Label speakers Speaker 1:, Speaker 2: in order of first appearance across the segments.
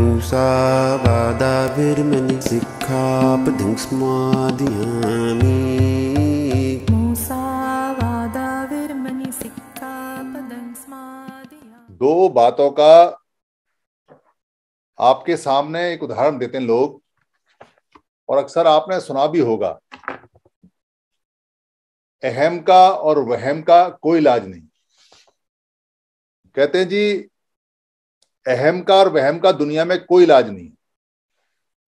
Speaker 1: दो
Speaker 2: बातों का आपके सामने एक उदाहरण देते हैं लोग और अक्सर आपने सुना भी होगा अहम का और वहम का कोई इलाज नहीं कहते हैं जी अहम का और वहम का दुनिया में कोई इलाज नहीं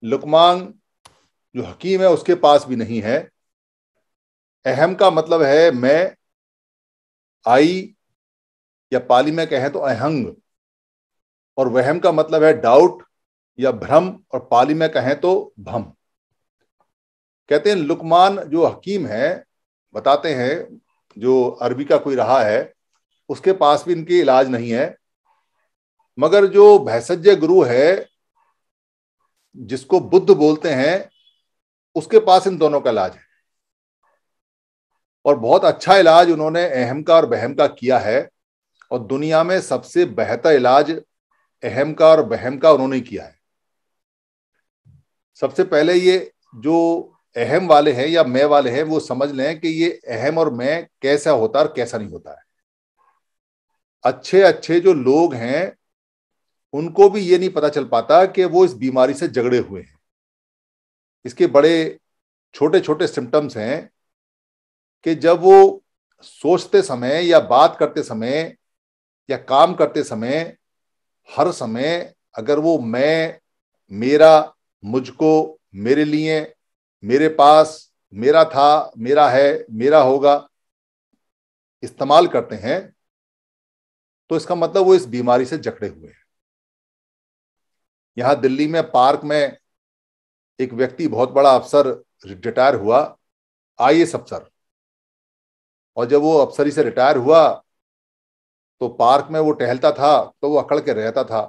Speaker 2: लुकमान जो हकीम है उसके पास भी नहीं है अहम का मतलब है मैं आई या पाली में कहें तो अहंग और वहम का मतलब है डाउट या भ्रम और पाली में कहें तो भ्रम कहते हैं लुकमान जो हकीम है बताते हैं जो अरबी का कोई रहा है उसके पास भी इनके इलाज नहीं है मगर जो भैसज्य गुरु है जिसको बुद्ध बोलते हैं उसके पास इन दोनों का इलाज है और बहुत अच्छा इलाज उन्होंने अहम का और बहम का किया है और दुनिया में सबसे बेहतर इलाज अहम का और बहम का उन्होंने किया है सबसे पहले ये जो अहम वाले हैं या मैं वाले हैं वो समझ लें कि ये अहम और मैं कैसा होता है और कैसा नहीं होता है अच्छे अच्छे जो लोग हैं उनको भी ये नहीं पता चल पाता कि वो इस बीमारी से झगड़े हुए हैं इसके बड़े छोटे छोटे सिम्टम्स हैं कि जब वो सोचते समय या बात करते समय या काम करते समय हर समय अगर वो मैं मेरा मुझको मेरे लिए मेरे पास मेरा था मेरा है मेरा होगा इस्तेमाल करते हैं तो इसका मतलब वो इस बीमारी से जकड़े हुए हैं यहाँ दिल्ली में पार्क में एक व्यक्ति बहुत बड़ा अफसर रिटायर हुआ आई अफसर और जब वो अफसरी से रिटायर हुआ तो पार्क में वो टहलता था तो वो अकड़ के रहता था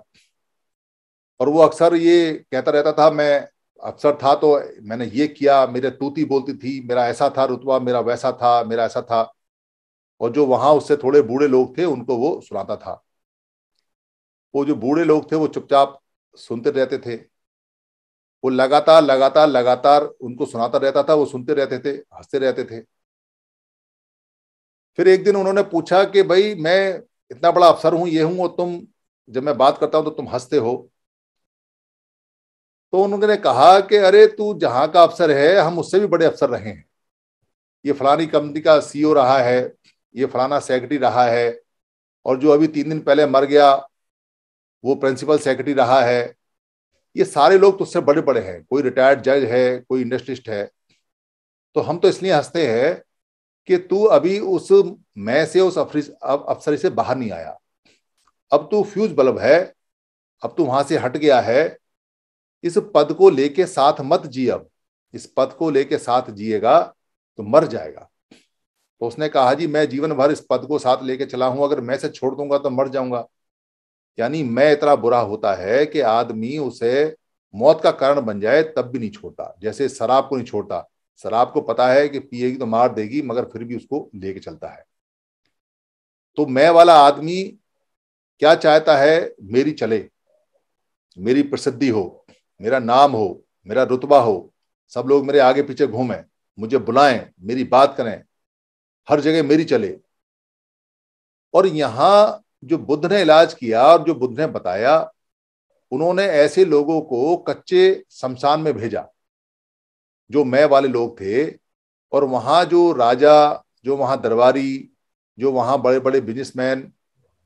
Speaker 2: और वो अक्सर ये कहता रहता था मैं अफसर था तो मैंने ये किया मेरे तूती बोलती थी मेरा ऐसा था रुतबा मेरा वैसा था मेरा ऐसा था और जो वहां उससे थोड़े बूढ़े लोग थे उनको वो सुनाता था वो जो बूढ़े लोग थे वो चुपचाप सुनते रहते थे वो लगातार लगातार लगातार उनको सुनाता रहता था वो सुनते रहते थे हंसते रहते थे फिर एक दिन उन्होंने पूछा कि भाई मैं इतना बड़ा अफसर हूं ये हूं और तुम जब मैं बात करता हूं तो तुम हंसते हो तो उन्होंने कहा कि अरे तू जहां का अफसर है हम उससे भी बड़े अफसर रहे हैं ये फलानी कंपनी का सीईओ e रहा है ये फलाना सेक्रेटरी रहा है और जो अभी तीन दिन पहले मर गया वो प्रिंसिपल सेक्रेटरी रहा है ये सारे लोग तो उससे बड़े बड़े हैं कोई रिटायर्ड जज है कोई इंडस्ट्रिस्ट है तो हम तो इसलिए हंसते हैं कि तू अभी उस मैं से उस अफसरी से बाहर नहीं आया अब तू फ्यूज बल्ब है अब तू वहां से हट गया है इस पद को लेके साथ मत जी अब इस पद को लेके साथ जिएगा तो मर जाएगा तो उसने कहा जी मैं जीवन भर इस पद को साथ लेके चला हूं अगर मैं से छोड़ दूंगा तो मर जाऊंगा यानी मैं इतना बुरा होता है कि आदमी उसे मौत का कारण बन जाए तब भी नहीं छोड़ता जैसे शराब को नहीं छोड़ता शराब को पता है कि पिएगी तो मार देगी मगर फिर भी उसको लेके चलता है तो मैं वाला आदमी क्या चाहता है मेरी चले मेरी प्रसिद्धि हो मेरा नाम हो मेरा रुतबा हो सब लोग मेरे आगे पीछे घूमें मुझे बुलाएं मेरी बात करें हर जगह मेरी चले और यहां जो बुद्ध ने इलाज किया और जो बुद्ध ने बताया उन्होंने ऐसे लोगों को कच्चे शमशान में भेजा जो मैं वाले लोग थे और वहाँ जो राजा जो वहाँ दरबारी जो वहाँ बड़े बड़े बिजनेसमैन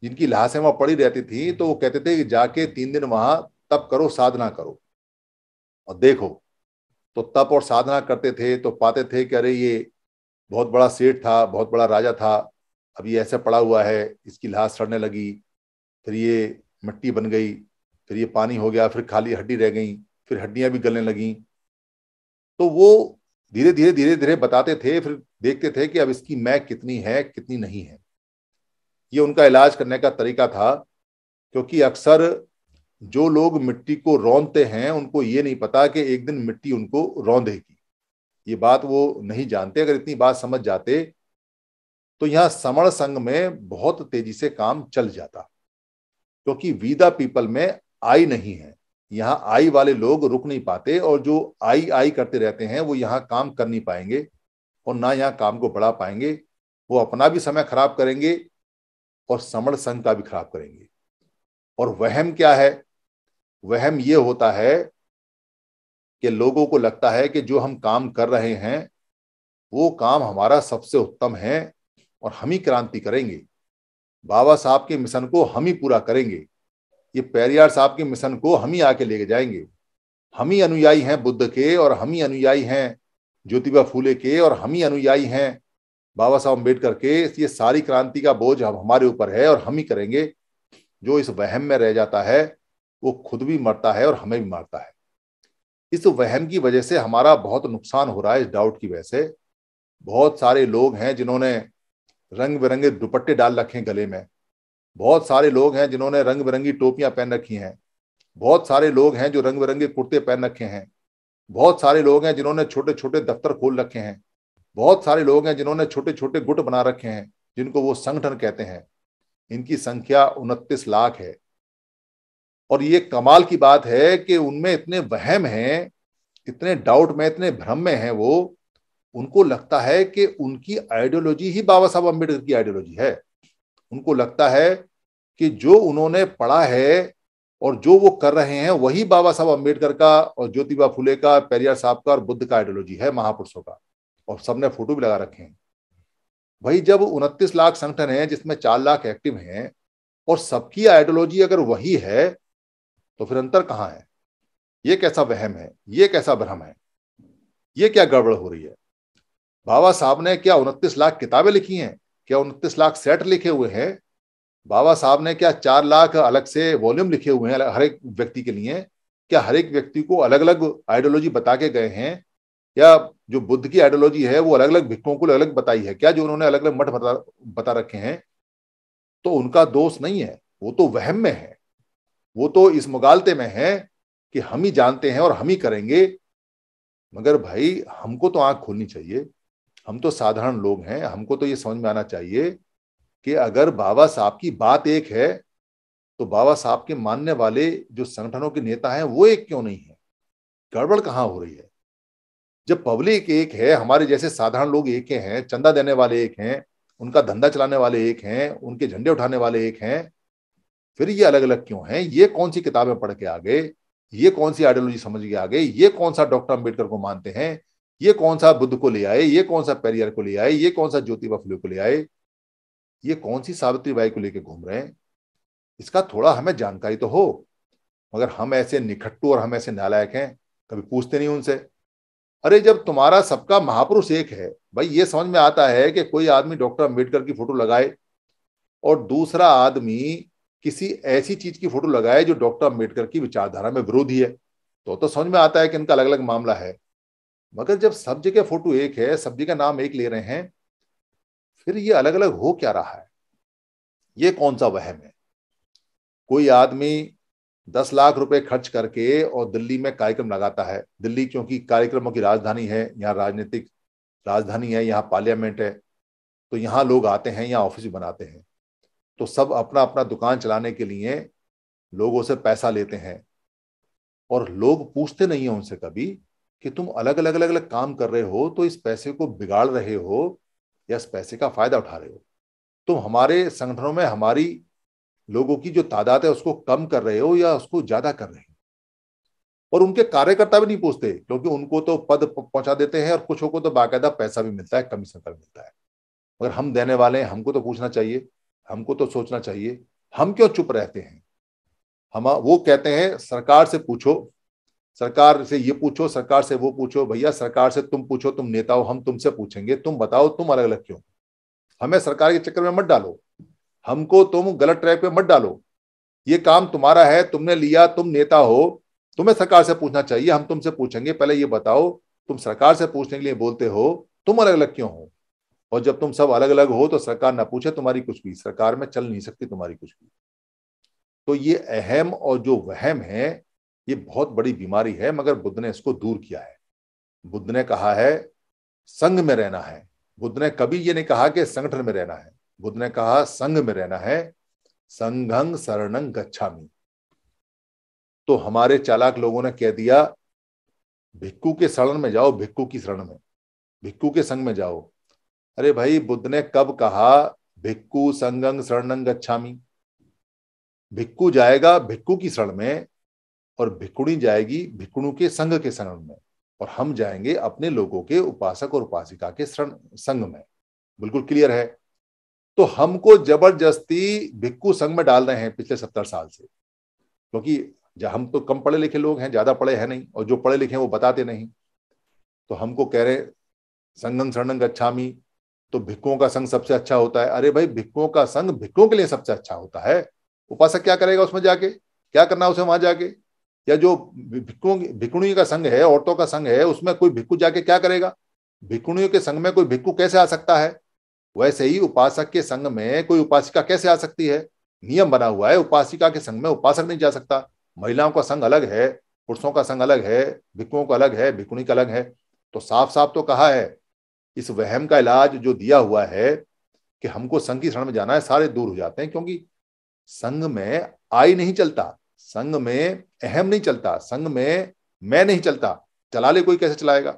Speaker 2: जिनकी लाशें वहाँ पड़ी रहती थी तो वो कहते थे कि जाके तीन दिन वहाँ तप करो साधना करो और देखो तो तप और साधना करते थे तो पाते थे कि अरे ये बहुत बड़ा सेठ था बहुत बड़ा राजा था अब ये ऐसे पड़ा हुआ है इसकी लाश सड़ने लगी फिर ये मिट्टी बन गई फिर ये पानी हो गया फिर खाली हड्डी रह गई फिर हड्डियां भी गलने लगी तो वो धीरे धीरे धीरे धीरे बताते थे फिर देखते थे कि अब इसकी मैं कितनी है कितनी नहीं है ये उनका इलाज करने का तरीका था क्योंकि अक्सर जो लोग मिट्टी को रौंदते हैं उनको ये नहीं पता कि एक दिन मिट्टी उनको रौंदेगी ये बात वो नहीं जानते अगर इतनी बात समझ जाते तो यहाँ समण संघ में बहुत तेजी से काम चल जाता क्योंकि तो विदा पीपल में आई नहीं है यहाँ आई वाले लोग रुक नहीं पाते और जो आई आई करते रहते हैं वो यहाँ काम कर नहीं पाएंगे और ना यहाँ काम को बढ़ा पाएंगे वो अपना भी समय खराब करेंगे और समण संघ का भी खराब करेंगे और वहम क्या है वहम ये होता है कि लोगों को लगता है कि जो हम काम कर रहे हैं वो काम हमारा सबसे उत्तम है और हम ही क्रांति करेंगे बाबा साहब के मिशन को हम ही पूरा करेंगे ये पेरियार साहब के मिशन को हम ही आके लेके जाएंगे हम ही अनुयायी हैं बुद्ध के और हम ही अनुयायी हैं ज्योतिबा फूले के और हम ही अनुयायी हैं बाबा साहब अम्बेडकर के ये सारी क्रांति का बोझ हम हमारे ऊपर है और हम ही करेंगे जो इस वहम में रह जाता है वो खुद भी मरता है और हमें भी मारता है इस वहम की वजह से हमारा बहुत नुकसान हो रहा है इस डाउट की वजह से बहुत सारे लोग हैं जिन्होंने रंग बिरंगे दुपट्टे डाल रखे हैं गले में बहुत सारे लोग हैं जिन्होंने रंग बिरंगी टोपियां पहन रखी हैं बहुत सारे लोग हैं जो रंग बिरंगे कुर्ते पहन रखे हैं बहुत सारे लोग हैं जिन्होंने छोटे छोटे दफ्तर खोल रखे हैं बहुत सारे लोग हैं जिन्होंने छोटे छोटे गुट बना रखे हैं जिनको वो संगठन कहते हैं इनकी संख्या उनतीस लाख है और ये कमाल की बात है कि उनमें इतने वहम हैं इतने डाउट में इतने भ्रम में हैं वो उनको लगता है कि उनकी आइडियोलॉजी ही बाबा साहब अम्बेडकर की आइडियोलॉजी है उनको लगता है कि जो उन्होंने पढ़ा है और जो वो कर रहे हैं वही बाबा साहब अम्बेडकर का और ज्योतिबा फुले का पेरियार साहब का और बुद्ध का आइडियोलॉजी है महापुरुषों का और सबने फोटो भी लगा रखे हैं भाई जब उनतीस लाख संगठन है जिसमें चार लाख एक्टिव हैं और सबकी आइडियोलॉजी अगर वही है तो फिर अंतर कहाँ है ये कैसा वहम है ये कैसा भ्रम है ये क्या गड़बड़ हो रही है बाबा साहब ने क्या उनतीस लाख किताबें लिखी हैं क्या उनतीस लाख सेट लिखे हुए हैं बाबा साहब ने क्या चार लाख अलग से वॉल्यूम लिखे हुए हैं हर एक व्यक्ति के लिए क्या हर एक व्यक्ति को अलग अलग आइडियोलॉजी बता के गए हैं या जो बुद्ध की आइडियोलॉजी है वो अलग अलग भिक्षुओं को अलग अलग बताई है क्या जो उन्होंने अलग अलग मठ बता बता रखे हैं तो उनका दोष नहीं है वो तो वहम में है वो तो इस मुगालते में है कि हम ही जानते हैं और हम ही करेंगे मगर भाई हमको तो आंख खोलनी चाहिए हम तो साधारण लोग हैं हमको तो ये समझ में आना चाहिए कि अगर बाबा साहब की बात एक है तो बाबा साहब के मानने वाले जो संगठनों के नेता हैं वो एक क्यों नहीं है गड़बड़ कहाँ हो रही है जब पब्लिक एक है हमारे जैसे साधारण लोग एक हैं चंदा देने वाले एक हैं उनका धंधा चलाने वाले एक हैं उनके झंडे उठाने वाले एक हैं फिर ये अलग अलग क्यों हैं ये कौन सी किताबें पढ़ के आ गए ये कौन सी आइडियोलॉजी समझ के आ गए ये कौन सा डॉक्टर अम्बेडकर को मानते हैं ये कौन सा बुद्ध को ले आए ये कौन सा पेरियर को ले आए ये कौन सा ज्योति बफलू को ले आए ये कौन सी सावित्री बाई को लेके घूम रहे हैं इसका थोड़ा हमें जानकारी तो हो मगर हम ऐसे निखट्टू और हम ऐसे नालायक हैं कभी पूछते नहीं उनसे अरे जब तुम्हारा सबका महापुरुष एक है भाई ये समझ में आता है कि कोई आदमी डॉक्टर अम्बेडकर की फोटो लगाए और दूसरा आदमी किसी ऐसी चीज की फोटो लगाए जो डॉक्टर अम्बेडकर की विचारधारा में विरोधी है तो तो समझ में आता है कि इनका अलग अलग मामला है मगर जब सब जगह फोटो एक है सब जगह नाम एक ले रहे हैं फिर ये अलग अलग हो क्या रहा है ये कौन सा वहम है कोई आदमी दस लाख रुपए खर्च करके और दिल्ली में कार्यक्रम लगाता है दिल्ली क्योंकि कार्यक्रमों की राजधानी है यहाँ राजनीतिक राजधानी है यहाँ पार्लियामेंट है तो यहाँ लोग आते हैं यहाँ ऑफिस बनाते हैं तो सब अपना अपना दुकान चलाने के लिए लोगों से पैसा लेते हैं और लोग पूछते नहीं हैं उनसे कभी कि तुम अलग अलग अलग अलग काम कर रहे हो तो इस पैसे को बिगाड़ रहे हो या इस पैसे का फायदा उठा रहे हो तुम हमारे संगठनों में हमारी लोगों की जो तादाद है उसको कम कर रहे हो या उसको ज्यादा कर रहे हो और उनके कार्यकर्ता भी नहीं पूछते क्योंकि उनको तो पद पहुंचा देते हैं और कुछ को तो बाकायदा पैसा भी मिलता है कमीशन पर मिलता है मगर हम देने वाले हैं हमको तो पूछना चाहिए हमको तो सोचना चाहिए हम क्यों चुप रहते हैं हम वो कहते हैं सरकार से पूछो सरकार से ये पूछो सरकार से वो पूछो भैया सरकार से तुम पूछो तुम नेता हो हम तुमसे पूछेंगे तुम बताओ तुम अलग अलग क्यों हमें सरकार के चक्कर में मत डालो हमको तुम गलत ट्रैक पे मत डालो ये काम तुम्हारा है तुमने लिया तुम नेता हो तुम्हें सरकार से पूछना चाहिए हम तुमसे पूछेंगे पहले ये बताओ तुम सरकार से पूछने के लिए बोलते हो तुम अलग अलग क्यों हो और जब तुम सब अलग अलग हो तो सरकार ना पूछे तुम्हारी कुछ भी सरकार में चल नहीं सकती तुम्हारी कुछ भी तो ये अहम और जो वहम है ये बहुत बड़ी बीमारी है मगर बुद्ध ने इसको दूर किया है बुद्ध ने कहा है संघ में रहना है बुद्ध ने कभी ये नहीं कहा कि संगठन में रहना है बुद्ध ने कहा संघ में रहना है संघंग शरणंग गच्छामी तो हमारे चालाक लोगों ने कह दिया भिक्कू के शरण में जाओ भिक्कू की शरण में भिक्कू के संग में जाओ अरे भाई बुद्ध ने कब कहा भिक्कू संगंग शरणंग गच्छामी भिक्कू जाएगा भिक्कू की शरण में और भिकुड़ी जाएगी भिकुणु के संघ के शरण में और हम जाएंगे अपने लोगों के उपासक और उपासिका के शरण संघ में बिल्कुल क्लियर है तो हमको जबरदस्ती भिक्कू संघ में डाल रहे हैं पिछले सत्तर साल से क्योंकि तो हम तो कम पढ़े लिखे लोग हैं ज्यादा पढ़े हैं नहीं और जो पढ़े लिखे हैं वो बताते नहीं तो हमको कह रहे संगम शरणंग अच्छामी तो भिक्कुओं का संघ सबसे अच्छा होता है अरे भाई भिक्कुओं का संघ भिक्कुओं के लिए सबसे अच्छा होता है उपासक क्या करेगा उसमें जाके क्या करना उसे वहां जाके या जो भिक्कु भिक्कुणियों का संघ है औरतों का संघ है उसमें कोई भिक्कू जाके क्या करेगा भिक्कुणियों के संघ में कोई भिक्कू कैसे आ सकता है वैसे ही उपासक के संघ में कोई उपासिका कैसे आ सकती है नियम बना हुआ है उपासिका के संघ में उपासक नहीं जा सकता महिलाओं का संघ अलग है पुरुषों का संघ अलग है भिक्कुओं का अलग है भिक्कुणी का अलग है तो साफ साफ तो कहा है इस वहम का इलाज जो दिया हुआ है कि हमको संघ की शरण में जाना है सारे दूर हो जाते हैं क्योंकि संघ में आई नहीं चलता संग में अहम नहीं चलता संग में मैं नहीं चलता चला ले कोई कैसे चलाएगा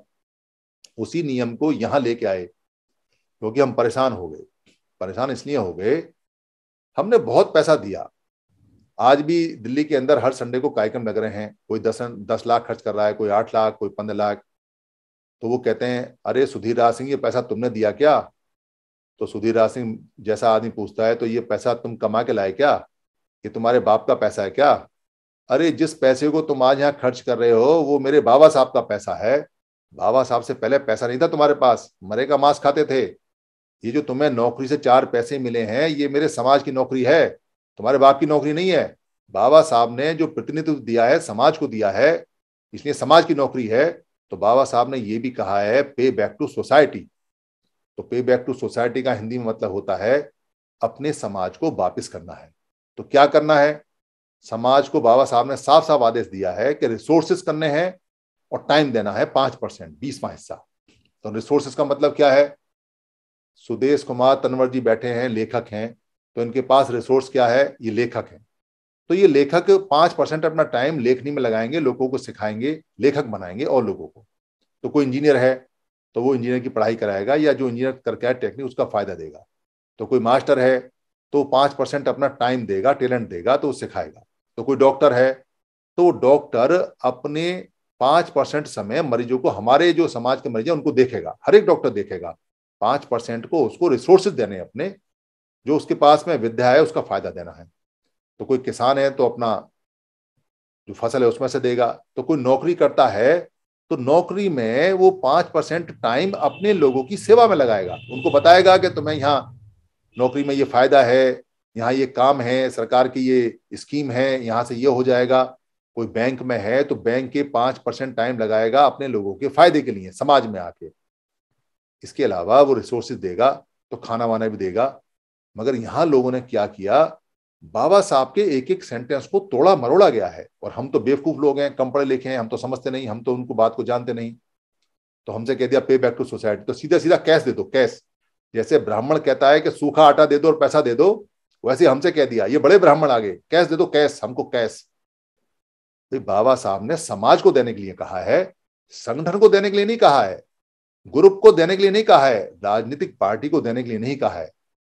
Speaker 2: उसी नियम को यहां लेके आए क्योंकि हम परेशान हो गए परेशान इसलिए हो गए हमने बहुत पैसा दिया आज भी दिल्ली के अंदर हर संडे को कार्यक्रम लग रहे हैं कोई दस दस लाख खर्च कर रहा है कोई आठ लाख कोई पंद्रह लाख तो वो कहते हैं अरे सुधीर राज सिंह ये पैसा तुमने दिया क्या तो सुधीर राज सिंह जैसा आदमी पूछता है तो ये पैसा तुम कमा के लाए क्या कि तुम्हारे बाप का पैसा है क्या अरे जिस पैसे को तुम आज यहाँ खर्च कर रहे हो वो मेरे बाबा साहब का पैसा है बाबा साहब से पहले पैसा नहीं था तुम्हारे पास मरे का मांस खाते थे ये जो तुम्हें नौकरी से चार पैसे मिले हैं ये मेरे समाज की नौकरी है तुम्हारे बाप की नौकरी नहीं है बाबा साहब ने जो प्रतिनिधित्व दिया है समाज को दिया है इसलिए समाज की नौकरी है तो बाबा साहब ने ये भी कहा है पे बैक टू सोसाइटी तो पे बैक टू सोसाइटी का हिंदी में मतलब होता है अपने समाज को वापस करना है तो क्या करना है समाज को बाबा साहब ने साफ साफ आदेश दिया है कि रिसोर्सेस करने हैं और टाइम देना है पांच परसेंट बीसवा हिस्सा तो रिसोर्सेस का मतलब क्या है सुदेश कुमार तनवर जी बैठे हैं लेखक हैं तो इनके पास रिसोर्स क्या है ये लेखक हैं तो ये लेखक पांच परसेंट अपना टाइम लेखनी में लगाएंगे लोगों को सिखाएंगे लेखक बनाएंगे और लोगों को तो कोई इंजीनियर है तो वो इंजीनियर की पढ़ाई कराएगा या जो इंजीनियर करके आए टेक्निक उसका फायदा देगा तो कोई मास्टर है तो पांच परसेंट अपना टाइम देगा टैलेंट देगा तो सिखाएगा तो कोई डॉक्टर है तो डॉक्टर अपने पांच परसेंट समय मरीजों को हमारे जो समाज के मरीज हैं उनको देखेगा हर एक डॉक्टर देखेगा पांच परसेंट को उसको रिसोर्सेज देने अपने जो उसके पास में विद्या है उसका फायदा देना है तो कोई किसान है तो अपना जो फसल है उसमें से देगा तो कोई नौकरी करता है तो नौकरी में वो पांच परसेंट टाइम अपने लोगों की सेवा में लगाएगा उनको बताएगा कि तुम्हें यहाँ नौकरी में ये फायदा है यहाँ ये काम है सरकार की ये स्कीम है यहाँ से ये हो जाएगा कोई बैंक में है तो बैंक के पांच परसेंट टाइम लगाएगा अपने लोगों के फायदे के लिए समाज में आके इसके अलावा वो रिसोर्सेज देगा तो खाना वाना भी देगा मगर यहाँ लोगों ने क्या किया बाबा साहब के एक एक सेंटेंस को तोड़ा मरोड़ा गया है और हम तो बेवकूफ लोग हैं कम पढ़े लिखे हैं हम तो समझते नहीं हम तो उनको बात को जानते नहीं तो हमसे कह दिया पे बैक टू सोसाइटी तो सीधा सीधा कैश दे दो कैश जैसे ब्राह्मण कहता है कि सूखा आटा दे दो और पैसा दे दो वैसे हमसे कह दिया ये बड़े ब्राह्मण आगे कैश दे दो कैश हमको कैश तो बाबा साहब ने समाज को देने के लिए कहा है संगठन को देने के लिए नहीं कहा है ग्रुप को देने के लिए नहीं कहा है राजनीतिक पार्टी को देने के लिए नहीं कहा है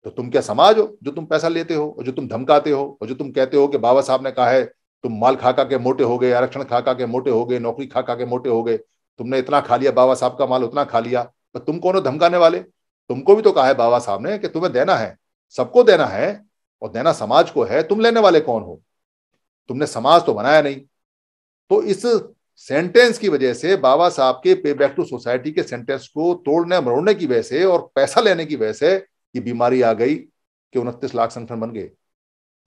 Speaker 2: तो तुम क्या समाज हो जो तुम पैसा लेते हो और जो तुम धमकाते हो और जो तुम कहते हो कि बाबा साहब ने कहा है तुम माल खा का के मोटे हो गए आरक्षण खा के मोटे हो गए नौकरी खा खा के मोटे हो गए तुमने इतना खा लिया बाबा साहब का माल उतना खा लिया पर तो तुम कौन हो धमकाने वाले तुमको भी तो कहा है बाबा साहब ने कि तुम्हें देना है सबको देना है और देना समाज को है तुम लेने वाले कौन हो तुमने समाज तो बनाया नहीं तो इस सेंटेंस की वजह से बाबा साहब के पे बैक टू सोसाइटी के सेंटेंस को तोड़ने मरोड़ने की वजह से और पैसा लेने की वजह से ये बीमारी आ गई कि उनतीस लाख संगठन बन गए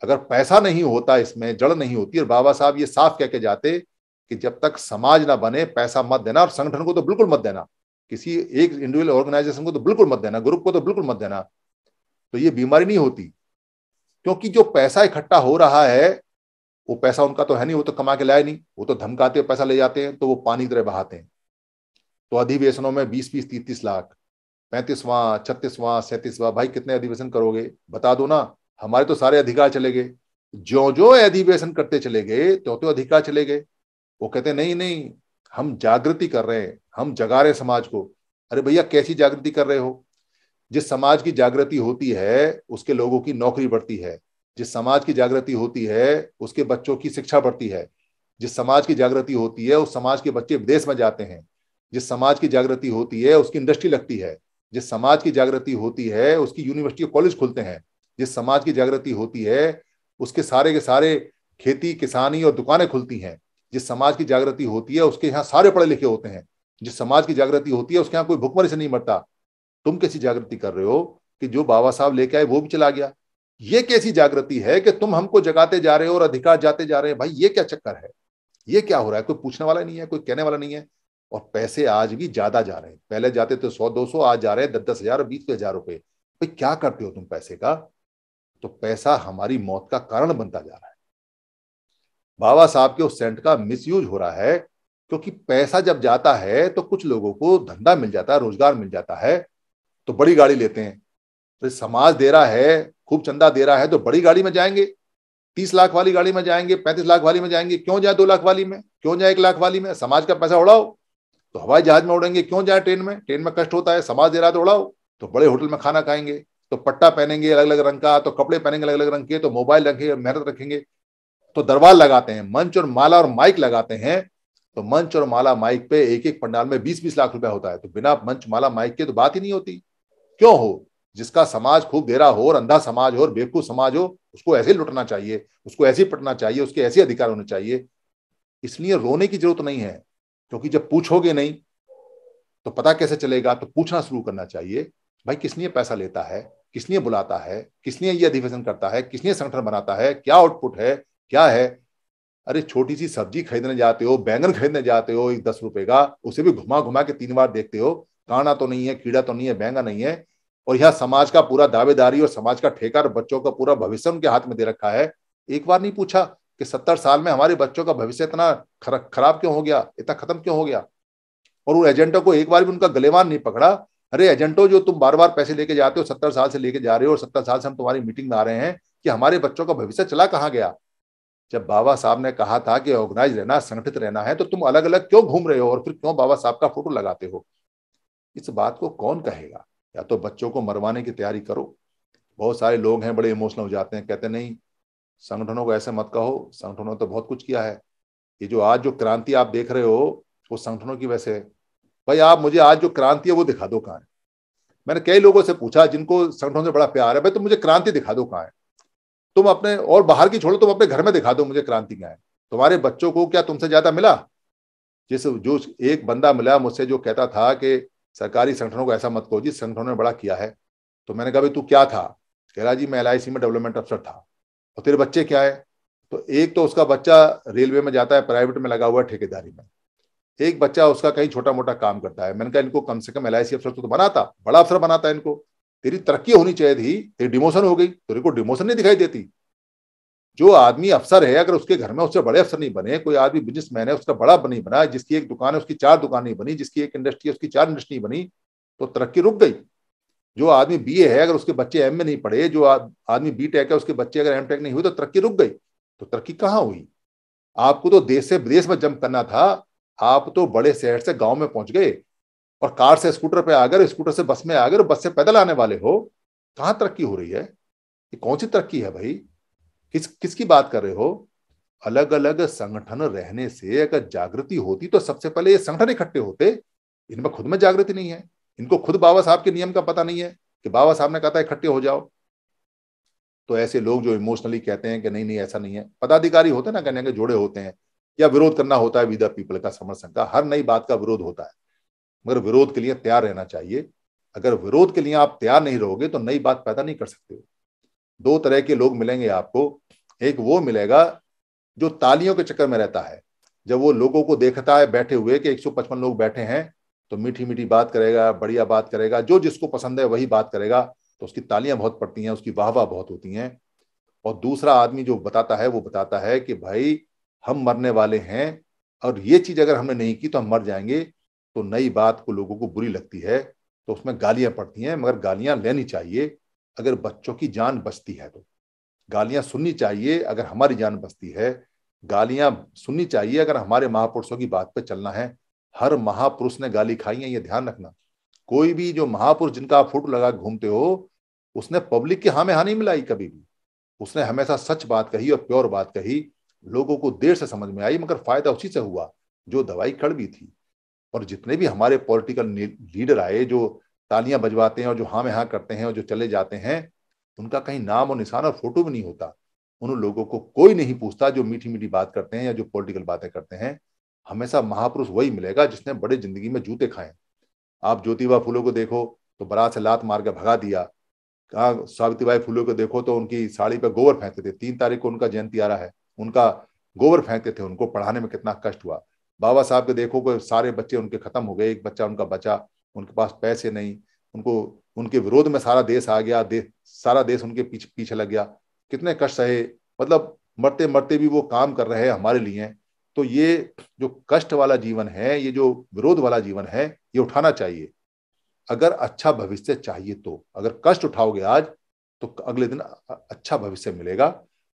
Speaker 2: अगर पैसा नहीं होता इसमें जड़ नहीं होती और बाबा साहब ये साफ कह के जाते कि जब तक समाज ना बने पैसा मत देना और संगठन को तो बिल्कुल मत देना किसी एक इंडिविजुअल ऑर्गेनाइजेशन को तो बिल्कुल मत देना ग्रुप को तो बिल्कुल मत देना तो ये बीमारी नहीं होती क्योंकि जो पैसा इकट्ठा हो रहा है वो पैसा उनका तो है नहीं वो तो कमा के लाए नहीं वो तो धमकाते पैसा ले जाते हैं तो वो पानी की तरह बहाते हैं तो अधिवेशनों में बीस बीस तीस तीस लाख पैंतीसवां छत्तीसवां सैंतीसवां भाई कितने अधिवेशन करोगे बता दो ना हमारे तो सारे अधिकार चले गए जो जो अधिवेशन करते चले गए त्यों त्यों अधिकार चले गए वो कहते नहीं नहीं हम जागृति कर रहे हैं हम जगा रहे समाज को अरे भैया कैसी जागृति कर रहे हो जिस समाज की जागृति होती है उसके लोगों की नौकरी बढ़ती है जिस समाज की जागृति होती है उसके बच्चों की शिक्षा बढ़ती है जिस समाज की जागृति होती है उस समाज के बच्चे विदेश में जाते हैं जिस समाज की जागृति होती है उसकी इंडस्ट्री लगती है जिस समाज की जागृति होती है उसकी यूनिवर्सिटी कॉलेज खुलते हैं जिस समाज की जागृति होती है उसके सारे के सारे खेती किसानी और दुकानें खुलती हैं जिस समाज की जागृति होती है उसके यहाँ सारे पढ़े लिखे होते हैं जिस समाज की जागृति होती है उसके यहाँ कोई भुखमरी से नहीं मरता तुम कैसी जागृति कर रहे हो कि जो बाबा साहब लेके आए वो भी चला गया ये कैसी जागृति है कि तुम हमको जगाते जा रहे हो और अधिकार जाते जा रहे हैं भाई ये क्या चक्कर है ये क्या हो रहा है कोई पूछने वाला नहीं है कोई कहने वाला नहीं है और पैसे आज भी ज्यादा जा रहे हैं पहले जाते थे सौ दो सौ आज जा रहे हैं दस दस हजार बीस हजार रुपए भाई क्या करते हो तुम पैसे का तो पैसा हमारी मौत का कारण बनता जा रहा है बाबा साहब के उस सेंट का मिसयूज हो रहा है क्योंकि पैसा जब जाता है तो कुछ लोगों को धंधा मिल जाता है रोजगार मिल जाता है तो बड़ी गाड़ी लेते हैं तो समाज दे रहा है खूब चंदा दे रहा है तो बड़ी गाड़ी में जाएंगे तीस लाख वाली गाड़ी में जाएंगे पैंतीस लाख वाली में जाएंगे क्यों जाए दो लाख वाली में क्यों जाए एक लाख वाली में समाज का पैसा उड़ाओ तो हवाई जहाज में उड़ेंगे क्यों जाए ट्रेन में ट्रेन में कष्ट होता है समाज दे रहा है तो उड़ाओ तो बड़े होटल में खाना खाएंगे तो पट्टा पहनेंगे अलग अलग रंग का तो कपड़े पहनेंगे अलग अलग रंग के तो मोबाइल रखेंगे मेहनत रखेंगे तो दरबार लगाते हैं मंच और माला और माइक लगाते हैं तो मंच और माला माइक पे एक एक पंडाल में बीस बीस लाख रुपया होता है तो बिना मंच माला माइक के तो बात ही नहीं होती क्यों हो जिसका समाज खूब देरा हो और अंधा समाज हो और बेवकूफ समाज हो उसको ऐसे लुटना चाहिए उसको ऐसे पटना चाहिए उसके ऐसे अधिकार होने चाहिए इसलिए रोने की जरूरत नहीं है क्योंकि जब पूछोगे नहीं तो पता कैसे चलेगा तो पूछना शुरू करना चाहिए भाई किसने पैसा लेता है किसने बुलाता है किसने ये अधिवेशन करता है किसने संगठन बनाता है क्या आउटपुट है क्या है अरे छोटी सी सब्जी खरीदने जाते हो बैंगन खरीदने जाते हो एक दस रुपए का उसे भी घुमा घुमा के तीन बार देखते हो काना तो नहीं है कीड़ा तो नहीं है बैंगन नहीं है और यह समाज का पूरा दावेदारी और समाज का ठेका बच्चों का पूरा भविष्य उनके हाथ में दे रखा है एक बार नहीं पूछा कि सत्तर साल में हमारे बच्चों का भविष्य इतना खराब क्यों हो गया इतना खत्म क्यों हो गया और उन एजेंटों को एक बार भी उनका गलेवान नहीं पकड़ा अरे एजेंटो जो तुम बार बार पैसे लेके जाते हो सत्तर साल से लेके जा रहे हो और सत्तर साल से हम तुम्हारी मीटिंग में आ रहे हैं कि हमारे बच्चों का भविष्य चला कहाँ गया जब बाबा साहब ने कहा था कि ऑर्गेनाइज रहना संगठित रहना है तो तुम अलग अलग क्यों घूम रहे हो और फिर क्यों बाबा साहब का फोटो लगाते हो इस बात को कौन कहेगा या तो बच्चों को मरवाने की तैयारी करो बहुत सारे लोग हैं बड़े इमोशनल हो जाते हैं कहते नहीं संगठनों को ऐसे मत कहो संगठनों ने तो बहुत कुछ किया है ये जो आज जो क्रांति आप देख रहे हो वो संगठनों की वैसे है भाई आप मुझे आज जो क्रांति है वो दिखा दो कहाँ है मैंने कई लोगों से पूछा जिनको संगठनों से बड़ा प्यार है भाई तो मुझे क्रांति दिखा दो कहाँ है तुम अपने और बाहर की छोड़ो तुम अपने घर में दिखा दो मुझे क्रांति क्या है तुम्हारे बच्चों को क्या तुमसे ज्यादा मिला जिस जो एक बंदा मिला मुझसे जो कहता था कि सरकारी संगठनों को ऐसा मत कहो जिस संगठनों ने बड़ा किया है तो मैंने कहा भाई तू क्या था कह रहा जी मैं एल में डेवलपमेंट अफसर था और तेरे बच्चे क्या है तो एक तो उसका बच्चा रेलवे में जाता है प्राइवेट में लगा हुआ है ठेकेदारी में एक बच्चा उसका कहीं छोटा मोटा काम करता है मैंने कहा इनको कम से कम एल अफसर तो, तो बनाता बड़ा अफसर बनाता है इनको तेरी तरक्की होनी चाहिए थी तेरी डिमोशन हो गई तेरे को डिमोशन नहीं दिखाई देती जो आदमी अफसर है अगर उसके घर में उससे बड़े अफसर नहीं बने कोई आदमी बिजनेसमैन है उसका बड़ा नहीं बना जिसकी एक दुकान है उसकी चार दुकान नहीं बनी जिसकी एक इंडस्ट्री है उसकी चार इंडस्ट्री नहीं बनी तो तरक्की रुक गई जो आदमी बी है अगर उसके बच्चे एम में नहीं पढ़े जो आदमी बी टेक है उसके बच्चे अगर एम टेक नहीं हुए तो तरक्की रुक गई तो तरक्की कहाँ हुई आपको तो देश से विदेश में जंप करना था आप तो बड़े शहर से गांव में पहुंच गए और कार से स्कूटर पे आ गए स्कूटर से बस में आ गए और बस से पैदल आने वाले हो कहाँ तरक्की हो रही है ये कौन सी तरक्की है भाई किस किसकी बात कर रहे हो अलग अलग संगठन रहने से अगर जागृति होती तो सबसे पहले ये संगठन इकट्ठे होते इनमें खुद में जागृति नहीं है इनको खुद बाबा साहब के नियम का पता नहीं है कि बाबा साहब ने कहा था इकट्ठे हो जाओ तो ऐसे लोग जो इमोशनली कहते हैं कि नहीं नहीं ऐसा नहीं है पदाधिकारी होते हैं ना कहने के जोड़े होते हैं या विरोध करना होता है विदा पीपल का समर्थन का हर नई बात का विरोध होता है मगर विरोध के लिए तैयार रहना चाहिए अगर विरोध के लिए आप तैयार नहीं रहोगे तो नई बात पैदा नहीं कर सकते हो दो तरह के लोग मिलेंगे आपको एक वो मिलेगा जो तालियों के चक्कर में रहता है जब वो लोगों को देखता है बैठे हुए कि 155 लोग बैठे हैं तो मीठी मीठी बात करेगा बढ़िया बात करेगा जो जिसको पसंद है वही बात करेगा तो उसकी तालियां बहुत पड़ती हैं उसकी वाह वाह बहुत होती हैं और दूसरा आदमी जो बताता है वो बताता है कि भाई हम मरने वाले हैं और ये चीज अगर हमने नहीं की तो हम मर जाएंगे तो नई बात को लोगों को बुरी लगती है तो उसमें गालियां पड़ती हैं मगर गालियां लेनी चाहिए अगर बच्चों की जान बचती है तो गालियां सुननी चाहिए अगर हमारी जान बचती है गालियां सुननी चाहिए अगर हमारे महापुरुषों की बात पर चलना है हर महापुरुष ने गाली खाई है ये ध्यान रखना कोई भी जो महापुरुष जिनका आप फोटो लगा घूमते हो उसने पब्लिक के हामे हानि मिलाई कभी भी उसने हमेशा सच बात कही और प्योर बात कही लोगों को देर से समझ में आई मगर फायदा उसी से हुआ जो दवाई कड़वी थी और जितने भी हमारे पॉलिटिकल लीडर आए जो तालियां बजवाते हैं और जो हाँ में हाँ करते हैं और जो चले जाते हैं उनका कहीं नाम और निशान और फोटो भी नहीं होता उन लोगों को कोई नहीं पूछता जो मीठी मीठी बात करते हैं या जो पॉलिटिकल बातें करते हैं हमेशा महापुरुष वही मिलेगा जिसने बड़े जिंदगी में जूते खाए आप ज्योतिबा फूलों को देखो तो बरात से लात मार के भगा दिया कहा सावित्रीबाई फूलों को देखो तो उनकी साड़ी पर गोबर फेंकते थे तीन तारीख को उनका जयंती आ रहा है उनका गोबर फेंकते थे उनको पढ़ाने में कितना कष्ट हुआ बाबा साहब के देखो कि सारे बच्चे उनके खत्म हो गए एक बच्चा उनका बचा उनके पास पैसे नहीं उनको उनके विरोध में सारा देश आ गया दे, सारा देश उनके पीछे पीछे लग गया कितने कष्ट सहे मतलब मरते मरते भी वो काम कर रहे हैं हमारे लिए तो ये जो कष्ट वाला जीवन है ये जो विरोध वाला जीवन है ये उठाना चाहिए अगर अच्छा भविष्य चाहिए तो अगर कष्ट उठाओगे आज तो अगले दिन अच्छा भविष्य मिलेगा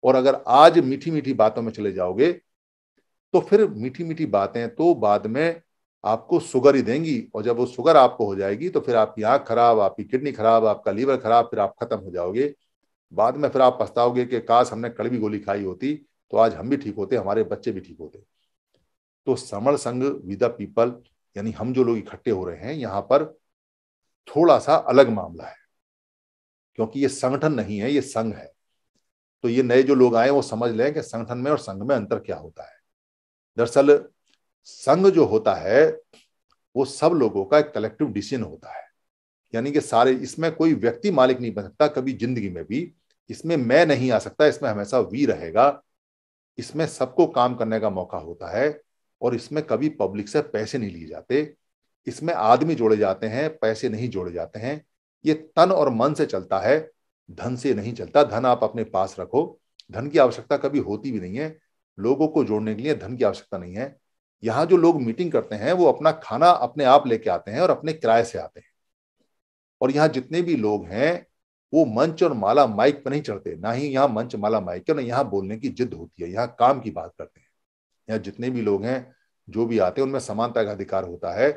Speaker 2: और अगर आज मीठी मीठी बातों में चले जाओगे तो फिर मीठी मीठी बातें तो बाद में आपको शुगर ही देंगी और जब वो शुगर आपको हो जाएगी तो फिर आपकी आंख खराब आपकी किडनी खराब आपका लीवर खराब फिर आप खत्म हो जाओगे बाद में फिर आप पछताओगे कि काश हमने कड़वी गोली खाई होती तो आज हम भी ठीक होते हमारे बच्चे भी ठीक होते तो समण संघ विद पीपल यानी हम जो लोग इकट्ठे हो रहे हैं यहाँ पर थोड़ा सा अलग मामला है क्योंकि ये संगठन नहीं है ये संघ है तो ये नए जो लोग आए वो समझ लें कि संगठन में और संघ में अंतर क्या होता है दरअसल संघ जो होता है वो सब लोगों का एक कलेक्टिव डिसीजन होता है यानी कि सारे इसमें कोई व्यक्ति मालिक नहीं बन सकता कभी जिंदगी में भी इसमें मैं नहीं आ सकता इसमें हमेशा वी रहेगा इसमें सबको काम करने का मौका होता है और इसमें कभी पब्लिक से पैसे नहीं लिए जाते इसमें आदमी जोड़े जाते हैं पैसे नहीं जोड़े जाते हैं ये तन और मन से चलता है धन से नहीं चलता धन आप अपने पास रखो धन की आवश्यकता कभी होती भी नहीं है लोगों को जोड़ने के लिए धन की आवश्यकता नहीं है यहाँ जो लोग मीटिंग करते हैं वो अपना खाना अपने आप लेके आते हैं और अपने किराए से आते हैं और यहाँ जितने भी लोग हैं वो मंच और माला माइक पर नहीं चढ़ते ना ही यहाँ मंच माला माइक और ना यहाँ बोलने की जिद होती है यहाँ काम की बात करते हैं यहाँ जितने भी लोग हैं जो भी आते हैं उनमें समानता का अधिकार होता है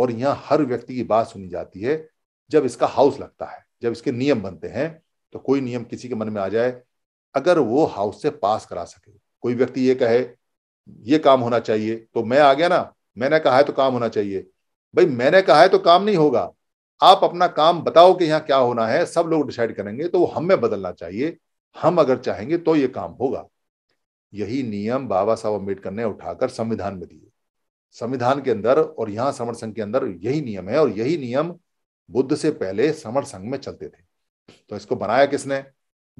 Speaker 2: और यहाँ हर व्यक्ति की बात सुनी जाती है जब इसका हाउस लगता है जब इसके नियम बनते हैं तो कोई नियम किसी के मन में आ जाए अगर वो हाउस से पास करा सके कोई व्यक्ति ये कहे ये काम होना चाहिए तो मैं आ गया ना मैंने कहा है तो काम होना चाहिए भाई मैंने कहा है तो काम नहीं होगा आप अपना काम बताओ कि यहाँ क्या होना है सब लोग डिसाइड करेंगे तो वो हमें बदलना चाहिए हम अगर चाहेंगे तो ये काम होगा यही नियम बाबा साहब अम्बेडकर ने उठाकर संविधान में दिए संविधान के अंदर और यहाँ समर संघ के अंदर यही नियम है और यही नियम बुद्ध से पहले समर संघ में चलते थे तो इसको बनाया किसने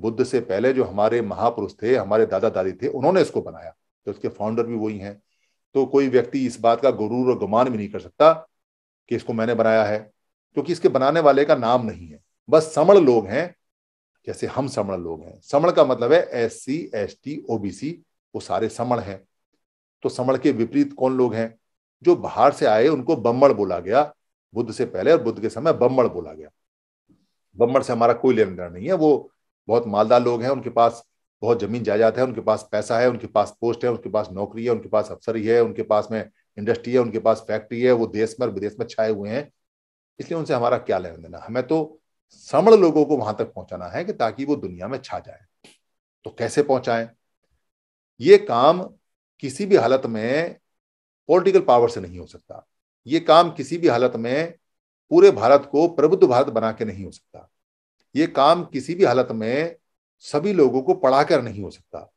Speaker 2: बुद्ध से पहले जो हमारे महापुरुष थे हमारे दादा दादी थे उन्होंने इसको बनाया तो उसके फाउंडर भी वही हैं तो कोई व्यक्ति इस बात का गुरूर और गुमान भी नहीं कर सकता कि इसको मैंने बनाया है क्योंकि तो इसके बनाने वाले का नाम नहीं है बस समण लोग हैं जैसे हम समण लोग हैं समण का मतलब है S C S T O B C वो सारे समण हैं तो समण के विपरीत कौन लोग हैं जो बाहर से आए उनको बम्बड़ बोला गया बुद्ध से पहले और बुद्ध के समय बम्बड़ बोला गया बम्बड़ से हमारा कोई लेन देन नहीं है वो बहुत मालदार लोग हैं उनके पास बहुत जमीन जायदाद है उनके पास पैसा है उनके पास पोस्ट है उनके पास नौकरी है उनके पास अफसरी है उनके पास में इंडस्ट्री है उनके पास फैक्ट्री है वो देश में और विदेश में छाए हुए हैं इसलिए उनसे हमारा क्या लेन देना हमें तो समण लोगों को वहां तक पहुंचाना है कि ताकि वो दुनिया में छा जाए तो कैसे पहुंचाएं ये काम किसी भी हालत में पॉलिटिकल पावर से नहीं हो सकता ये काम किसी भी हालत में पूरे भारत को प्रबुद्ध भारत बना के नहीं हो सकता ये काम किसी भी हालत में सभी लोगों को पढ़ाकर नहीं हो सकता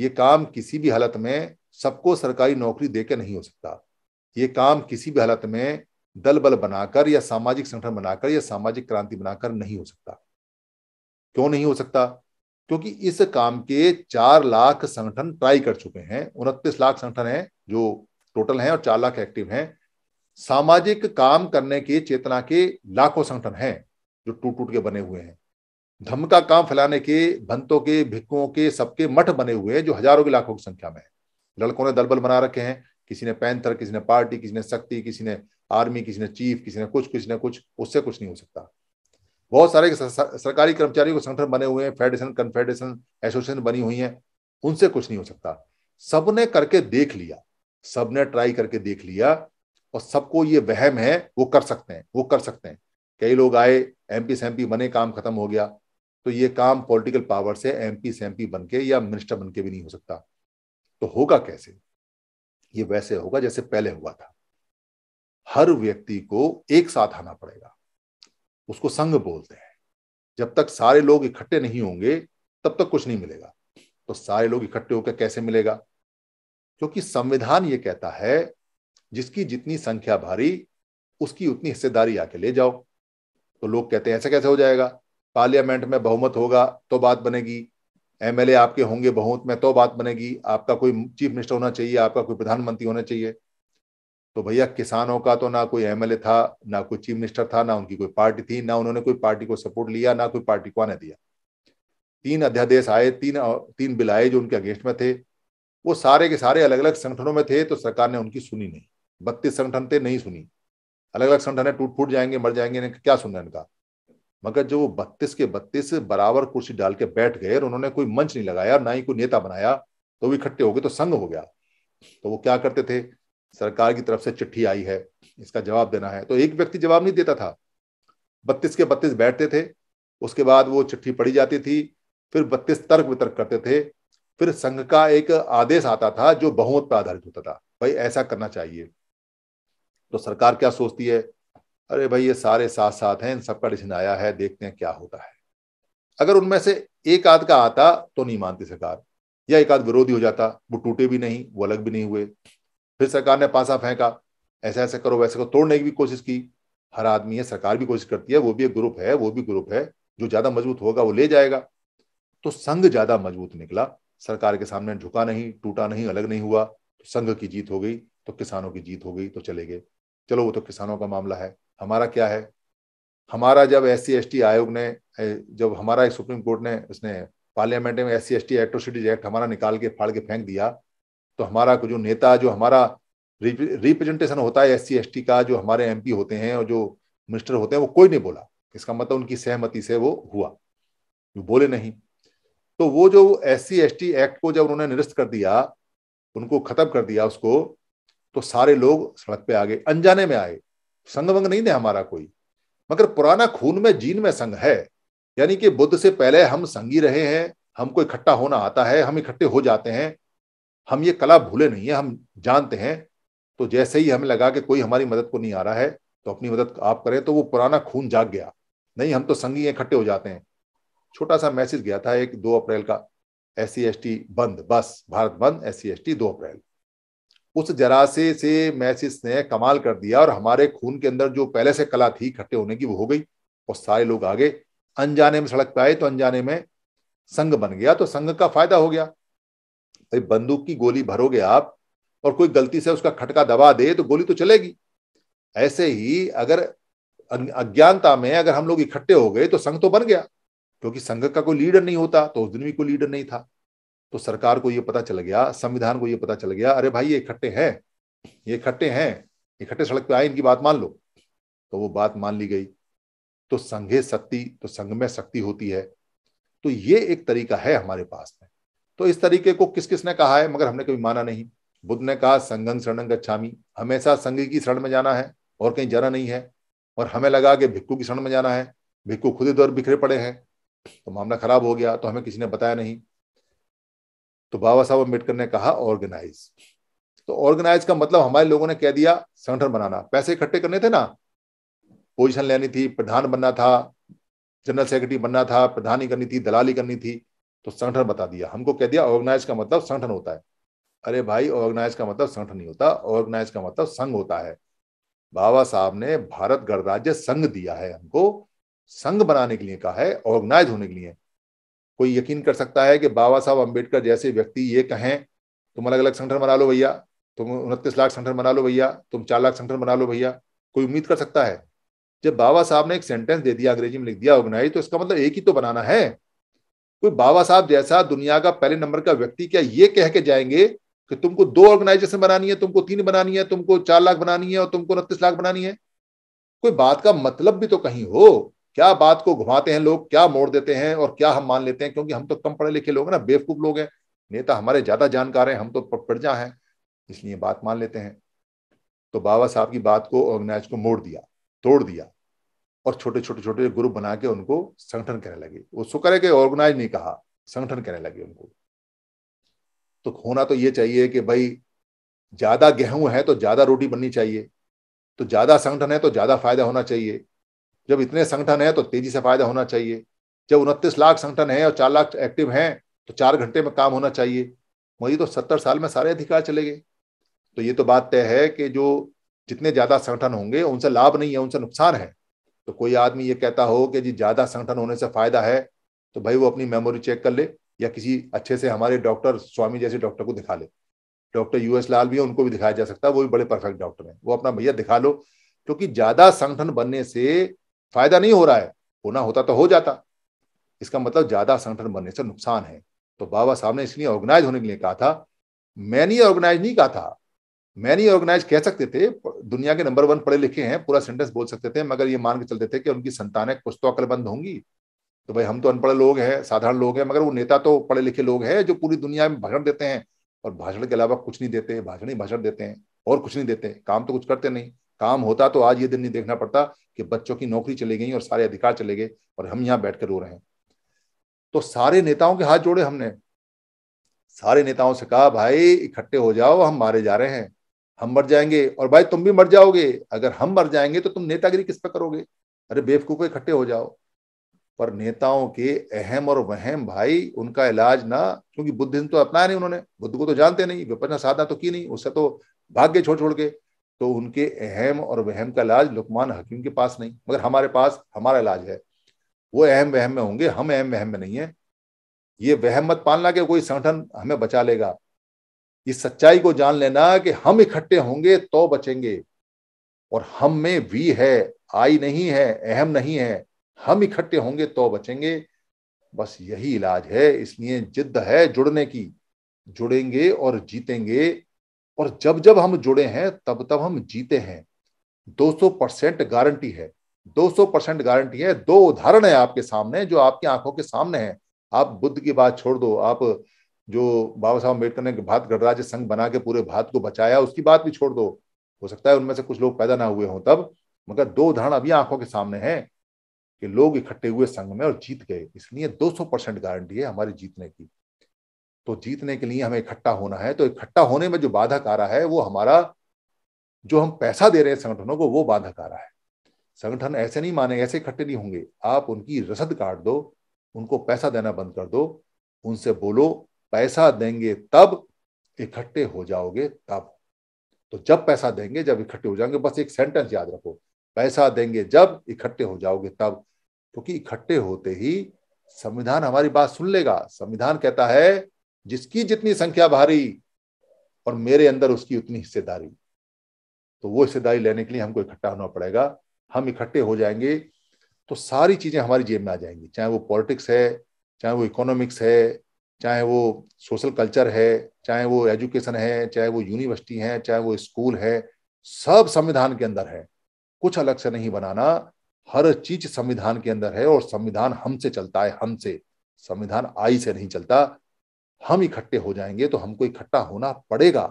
Speaker 2: ये काम किसी भी हालत में सबको सरकारी नौकरी देकर नहीं हो सकता ये काम किसी भी हालत में दल बल बनाकर या सामाजिक संगठन बनाकर या सामाजिक क्रांति बनाकर नहीं हो सकता क्यों नहीं हो सकता क्योंकि इस काम के चार लाख संगठन ट्राई कर चुके हैं उनतीस लाख संगठन हैं जो टोटल हैं और चार लाख एक्टिव हैं सामाजिक काम करने के चेतना के लाखों संगठन हैं जो टूट टूट के बने हुए हैं धम्म का काम फैलाने के भंतों के भिक्कुओं के सबके मठ बने हुए हैं जो हजारों की लाखों की संख्या में है लड़कों ने दलबल बना रखे हैं किसी ने पैंथर किसी ने पार्टी किसी ने शक्ति किसी ने आर्मी किसी ने चीफ किसी ने कुछ किसी ने कुछ उससे कुछ नहीं हो सकता बहुत सारे सरकारी कर्मचारियों के संगठन बने हुए हैं फेडरेशन कन्फेडरेशन एसोसिएशन बनी हुई है उनसे कुछ नहीं हो सकता सबने करके देख लिया सबने ट्राई करके देख लिया और सबको ये वहम है वो कर सकते हैं वो कर सकते हैं कई लोग आए एमपी सैमपी बने काम खत्म हो गया तो ये काम पॉलिटिकल पावर से एमपी पी बन के या मिनिस्टर बन के भी नहीं हो सकता तो होगा कैसे ये वैसे होगा जैसे पहले हुआ था हर व्यक्ति को एक साथ आना पड़ेगा उसको संघ बोलते हैं जब तक सारे लोग इकट्ठे नहीं होंगे तब तक कुछ नहीं मिलेगा तो सारे लोग इकट्ठे होकर कैसे मिलेगा क्योंकि संविधान ये कहता है जिसकी जितनी संख्या भारी उसकी उतनी हिस्सेदारी आके ले जाओ तो लोग कहते हैं ऐसे कैसे हो जाएगा पार्लियामेंट में बहुमत होगा तो बात बनेगी एमएलए आपके होंगे बहुमत में तो बात बनेगी आपका कोई चीफ मिनिस्टर होना चाहिए आपका कोई प्रधानमंत्री होना चाहिए तो भैया किसानों का तो ना कोई एमएलए था ना कोई चीफ मिनिस्टर था ना उनकी कोई पार्टी थी ना उन्होंने कोई पार्टी को सपोर्ट लिया ना कोई पार्टी को आने दिया तीन अध्यादेश आए तीन तीन बिल आए जो उनके अगेंस्ट में थे वो सारे के सारे अलग अलग संगठनों में थे तो सरकार ने उनकी सुनी नहीं बत्तीस संगठन थे नहीं सुनी अलग अलग संगठन है टूट फूट जाएंगे मर जाएंगे क्या सुनना इनका मगर जो वो बत्तीस के बत्तीस बराबर कुर्सी डाल के बैठ गए और उन्होंने कोई मंच नहीं लगाया ना ही कोई नेता बनाया तो वो इकट्ठे हो गए तो संघ हो गया तो वो क्या करते थे सरकार की तरफ से चिट्ठी आई है इसका जवाब देना है तो एक व्यक्ति जवाब नहीं देता था बत्तीस के बत्तीस बैठते थे उसके बाद वो चिट्ठी पड़ी जाती थी फिर बत्तीस तर्क वितर्क करते थे फिर संघ का एक आदेश आता था जो बहुमत पर आधारित होता था भाई ऐसा करना चाहिए तो सरकार क्या सोचती है अरे भाई ये सारे साथ साथ हैं इन सबका डिसीजन आया है देखते हैं क्या होता है अगर उनमें से एक आध का आता तो नहीं मानती सरकार या एक आध विरोधी हो जाता वो टूटे भी नहीं वो अलग भी नहीं हुए फिर सरकार ने पासा फेंका ऐसा ऐसा करो वैसे करो तोड़ने की भी कोशिश की हर आदमी है सरकार भी कोशिश करती है वो भी एक ग्रुप है वो भी ग्रुप है जो ज्यादा मजबूत होगा वो ले जाएगा तो संघ ज्यादा मजबूत निकला सरकार के सामने झुका नहीं टूटा नहीं अलग नहीं हुआ तो संघ की जीत हो गई तो किसानों की जीत हो गई तो चले गए चलो वो तो किसानों का मामला है हमारा क्या है हमारा जब एस सी आयोग ने जब हमारा एक सुप्रीम कोर्ट ने उसने पार्लियामेंट में S C S T atrocities act हमारा निकाल के फाड़ के फेंक दिया तो हमारा जो नेता जो हमारा रिप्रेजेंटेशन होता है एस सी एस टी का जो हमारे एम पी होते हैं और जो मिनिस्टर होते हैं वो कोई नहीं बोला इसका मतलब उनकी सहमति से वो हुआ जो बोले नहीं तो वो जो S C S T act को जब उन्होंने निरस्त कर दिया उनको खत्म कर दिया उसको तो सारे लोग सड़क पे आ गए अनजाने में आए संग वंग नहीं थे हमारा कोई मगर पुराना खून में जीन में संग है यानी कि बुद्ध से पहले हम संगी रहे हैं हमको इकट्ठा होना आता है हम इकट्ठे हो जाते हैं हम ये कला भूले नहीं है हम जानते हैं तो जैसे ही हमें लगा कि कोई हमारी मदद को नहीं आ रहा है तो अपनी मदद आप करें तो वो पुराना खून जाग गया नहीं हम तो संगी इकट्ठे हो जाते हैं छोटा सा मैसेज गया था एक दो अप्रैल का एस सी बंद बस भारत बंद एस सी दो अप्रैल उस जरासे से मैसिस ने कमाल कर दिया और हमारे खून के अंदर जो पहले से कला थी इकट्ठे होने की वो हो गई और सारे लोग आगे अनजाने में सड़क पे आए तो अनजाने में संघ बन गया तो संघ का फायदा हो गया भाई बंदूक की गोली भरोगे आप और कोई गलती से उसका खटका दबा दे तो गोली तो चलेगी ऐसे ही अगर अज्ञानता में अगर हम लोग इकट्ठे हो गए तो संघ तो बन गया क्योंकि संघ का कोई लीडर नहीं होता तो उस दिन भी कोई लीडर नहीं था तो सरकार को ये पता चल गया संविधान को ये पता चल गया अरे भाई ये इकट्ठे हैं ये इकट्ठे हैं इकट्ठे सड़क पे आए इनकी बात मान लो तो वो बात मान ली गई तो संघे शक्ति तो संघ में शक्ति होती है तो ये एक तरीका है हमारे पास में तो इस तरीके को किस किसने कहा है मगर हमने कभी माना नहीं बुद्ध ने कहा संगम शरण गच्छामी हमेशा संघ की शरण में जाना है और कहीं जाना नहीं है और हमें लगा कि भिक्कू की शरण में जाना है भिक्कू खुद ही दौर बिखरे पड़े हैं तो मामला खराब हो गया तो हमें किसी ने बताया नहीं तो बाबा साहब अम्बेडकर ने कहा ऑर्गेनाइज तो ऑर्गेनाइज का मतलब हमारे लोगों ने कह दिया संगठन बनाना पैसे इकट्ठे करने थे ना पोजीशन लेनी थी प्रधान बनना था जनरल सेक्रेटरी बनना था प्रधानी करनी थी दलाली करनी थी तो संगठन बता दिया हमको कह दिया ऑर्गेनाइज का मतलब संगठन होता है अरे भाई ऑर्गेनाइज का मतलब संगठन नहीं होता ऑर्गेनाइज का मतलब संघ होता है बाबा साहब ने भारत गणराज्य संघ दिया है हमको संघ बनाने के लिए कहा है ऑर्गेनाइज होने के लिए कोई यकीन कर सकता है कि बाबा साहब अम्बेडकर जैसे व्यक्ति ये कहें तुम अलग अलग संगठन बना लो भैया तुम उनतीस लाख संगठन बना लो भैया तुम चार लाख संगठन बना लो भैया कोई उम्मीद कर सकता है जब बाबा साहब ने एक सेंटेंस दे दिया अंग्रेजी में लिख दिया ऑर्गेनाइज तो इसका मतलब एक ही तो बनाना है कोई बाबा साहब जैसा दुनिया का पहले नंबर का व्यक्ति क्या ये कह के जाएंगे कि तुमको दो ऑर्गेनाइजेशन बनानी है तुमको तीन बनानी है तुमको चार लाख बनानी है और तुमको उनतीस लाख बनानी है कोई बात का मतलब भी तो कहीं हो क्या बात को घुमाते हैं लोग क्या मोड़ देते हैं और क्या हम मान लेते हैं क्योंकि हम तो कम पढ़े लिखे लोग हैं ना बेवकूफ लोग हैं नेता हमारे ज्यादा जानकार हैं हम तो जा हैं इसलिए बात मान लेते हैं तो बाबा साहब की बात को ऑर्गेनाइज को मोड़ दिया तोड़ दिया और छोटे छोटे छोटे ग्रुप बना के उनको संगठन कहने लगे वो शुक्र है कि ऑर्गेनाइज नहीं कहा संगठन कहने लगे उनको तो होना तो ये चाहिए कि भाई ज्यादा गेहूं है तो ज्यादा रोटी बननी चाहिए तो ज्यादा संगठन है तो ज्यादा फायदा होना चाहिए जब इतने संगठन है तो तेजी से फायदा होना चाहिए जब उनतीस लाख संगठन है और चार लाख एक्टिव हैं तो चार घंटे में काम होना चाहिए मोदी तो सत्तर साल में सारे अधिकार चले गए तो ये तो बात तय है कि जो जितने ज्यादा संगठन होंगे उनसे लाभ नहीं है उनसे नुकसान है तो कोई आदमी ये कहता हो कि जी ज्यादा संगठन होने से फायदा है तो भाई वो अपनी मेमोरी चेक कर ले या किसी अच्छे से हमारे डॉक्टर स्वामी जैसे डॉक्टर को दिखा ले डॉक्टर यूएस लाल भी है उनको भी दिखाया जा सकता है वो भी बड़े परफेक्ट डॉक्टर हैं वो अपना भैया दिखा लो क्योंकि ज्यादा संगठन बनने से फायदा नहीं हो रहा है होना होता तो हो जाता इसका मतलब ज्यादा संगठन बनने से नुकसान है तो बाबा साहब ने इसलिए ऑर्गेनाइज होने के लिए कहा था मैंने ऑर्गेनाइज नहीं कहा था मैंने ऑर्गेनाइज कह सकते थे दुनिया के नंबर वन पढ़े लिखे हैं पूरा सेंटेंस बोल सकते थे मगर ये मान के चलते थे कि उनकी संतानें कुछ तो अकलबंद होंगी तो भाई हम तो अनपढ़ लोग हैं साधारण लोग हैं मगर वो नेता तो पढ़े लिखे लोग हैं जो पूरी दुनिया में भाषण देते हैं और भाषण के अलावा कुछ नहीं देते भाषण ही भाषण देते हैं और कुछ नहीं देते काम तो कुछ करते नहीं काम होता तो आज ये दिन नहीं देखना पड़ता कि बच्चों की नौकरी चली गई और सारे अधिकार चले गए और हम यहाँ बैठ कर रो रहे हैं तो सारे नेताओं के हाथ जोड़े हमने सारे नेताओं से कहा भाई इकट्ठे हो जाओ हम मारे जा रहे हैं हम मर जाएंगे और भाई तुम भी मर जाओगे अगर हम मर जाएंगे तो तुम नेतागिरी किस पर करोगे अरे बेवकूफ इकट्ठे हो जाओ पर नेताओं के अहम और वहम भाई उनका इलाज ना क्योंकि बुद्धिज्म तो अपनाया नहीं उन्होंने बुद्ध को तो जानते नहीं विपन्न साधना तो की नहीं उससे तो भाग्य छोड़ छोड़ के तो उनके अहम और वहम का इलाज लुकमान हकीम के पास नहीं मगर हमारे पास हमारा इलाज है वो अहम वहम में होंगे हम अहम वहम में नहीं है ये वहम मत पालना कि कोई संगठन हमें बचा लेगा इस सच्चाई को जान लेना कि हम इकट्ठे होंगे तो बचेंगे और हम में वी है आई नहीं है अहम नहीं है हम इकट्ठे होंगे तो बचेंगे बस यही इलाज है इसलिए जिद्द है जुड़ने की जुड़ेंगे और जीतेंगे और जब जब हम जुड़े हैं तब तब हम जीते हैं 200 परसेंट गारंटी है 200 परसेंट गारंटी है दो उदाहरण है आपके सामने जो आपकी आंखों के सामने है आप बुद्ध की बात छोड़ दो आप जो बाबा साहब अम्बेडकर ने भारत गणराज्य संघ बना के पूरे भारत को बचाया उसकी बात भी छोड़ दो हो सकता है उनमें से कुछ लोग पैदा ना हुए हों तब मगर दो उदाहरण अभी आंखों के सामने हैं कि लोग इकट्ठे हुए संघ में और जीत गए इसलिए 200 परसेंट गारंटी है हमारे जीतने की तो जीतने के लिए हमें इकट्ठा होना है तो इकट्ठा होने में जो बाधक आ रहा है वो हमारा जो हम पैसा दे रहे हैं संगठनों को वो बाधक आ रहा है संगठन ऐसे नहीं माने ऐसे इकट्ठे नहीं होंगे आप उनकी रसद काट दो उनको पैसा देना बंद कर दो उनसे बोलो पैसा देंगे तब इकट्ठे हो जाओगे तब तो जब पैसा देंगे जब इकट्ठे हो जाएंगे बस एक सेंटेंस याद रखो पैसा देंगे जब इकट्ठे हो जाओगे तब क्योंकि तो इकट्ठे होते ही संविधान हमारी बात सुन लेगा संविधान कहता है जिसकी जितनी संख्या भारी और मेरे अंदर उसकी उतनी हिस्सेदारी तो वो हिस्सेदारी लेने के लिए हमको इकट्ठा होना पड़ेगा हम इकट्ठे हो जाएंगे तो सारी चीजें हमारी जेब में आ जाएंगी चाहे वो पॉलिटिक्स है चाहे वो इकोनॉमिक्स है चाहे वो सोशल कल्चर है चाहे वो एजुकेशन है चाहे वो यूनिवर्सिटी है चाहे वो स्कूल है सब संविधान के अंदर है कुछ अलग से नहीं बनाना हर चीज संविधान के अंदर है और संविधान हमसे चलता है हमसे संविधान आई से नहीं चलता हम इकट्ठे हो जाएंगे तो हमको इकट्ठा होना पड़ेगा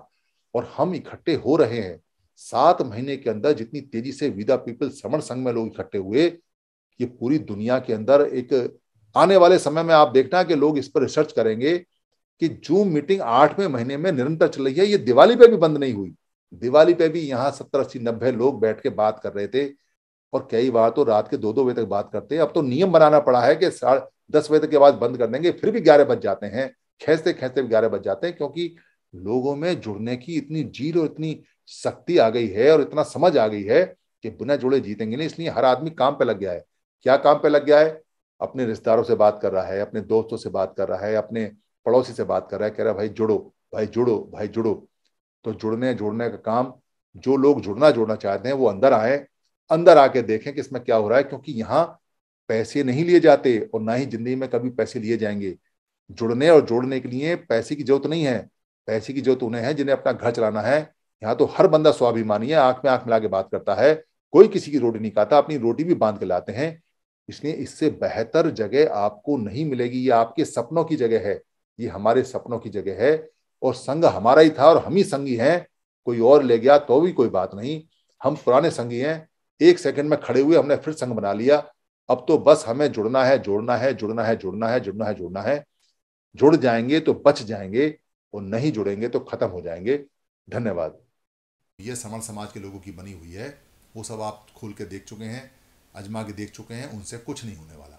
Speaker 2: और हम इकट्ठे हो रहे हैं सात महीने के अंदर जितनी तेजी से विदा पीपल श्रवण संघ में लोग इकट्ठे हुए ये पूरी दुनिया के अंदर एक आने वाले समय में आप देखना कि लोग इस पर रिसर्च करेंगे कि जूम मीटिंग आठवें महीने में निरंतर चल रही है ये दिवाली पे भी बंद नहीं हुई दिवाली पे भी यहाँ सत्तर अस्सी नब्बे लोग बैठ के बात कर रहे थे और कई बार तो रात के दो दो बजे तक बात करते हैं अब तो नियम बनाना पड़ा है कि साढ़े दस बजे तक के बाद बंद कर देंगे फिर भी ग्यारह बज जाते हैं खेसते खेचते ग्यारह बज जाते हैं क्योंकि लोगों में जुड़ने की इतनी जील और इतनी शक्ति आ गई है और इतना समझ आ गई है कि बिना जुड़े जीतेंगे नहीं इसलिए हर आदमी काम पे लग गया है क्या काम पे लग गया है अपने रिश्तेदारों से बात कर रहा है अपने दोस्तों से बात कर रहा है अपने पड़ोसी से बात कर रहा है कह रहा है भाई जुड़ो भाई जुड़ो भाई जुड़ो तो जुड़ने जुड़ने का काम जो लोग जुड़ना जुड़ना चाहते हैं वो अंदर आए अंदर आके देखें कि इसमें क्या हो रहा है क्योंकि यहाँ पैसे नहीं लिए जाते और ना ही जिंदगी में कभी पैसे लिए जाएंगे जुड़ने और जोड़ने के लिए पैसे की जरूरत नहीं है पैसे की जरूरत उन्हें है जिन्हें अपना घर चलाना है यहाँ तो हर बंदा स्वाभिमानी है आंख में आंख मिला के बात करता है कोई किसी की रोटी नहीं खाता अपनी रोटी भी बांध के लाते हैं इसलिए इससे बेहतर जगह आपको नहीं मिलेगी ये आपके सपनों की जगह है ये हमारे सपनों की जगह है और संघ हमारा ही था और हम ही संगी हैं कोई और ले गया तो भी कोई बात नहीं हम पुराने संगी हैं एक सेकंड में खड़े हुए हमने फिर संघ बना लिया अब तो बस हमें जुड़ना है जोड़ना है जुड़ना है जुड़ना है जुड़ना है जुड़ना है जुड़ जाएंगे तो बच जाएंगे और नहीं जुड़ेंगे तो खत्म हो जाएंगे धन्यवाद यह समर समाज के लोगों की बनी हुई है वो सब आप खोल के देख चुके हैं अजमा के देख चुके हैं उनसे कुछ नहीं होने वाला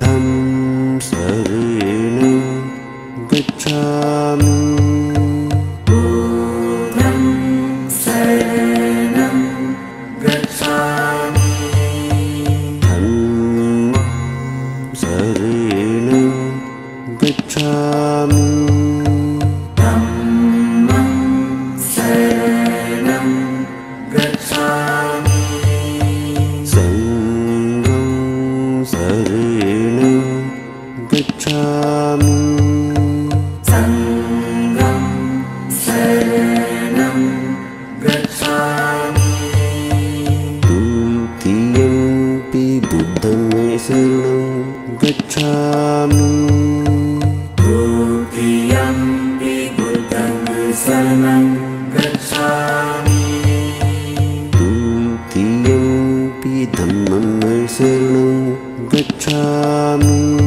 Speaker 2: tâm sự
Speaker 1: शरणं गच्छामि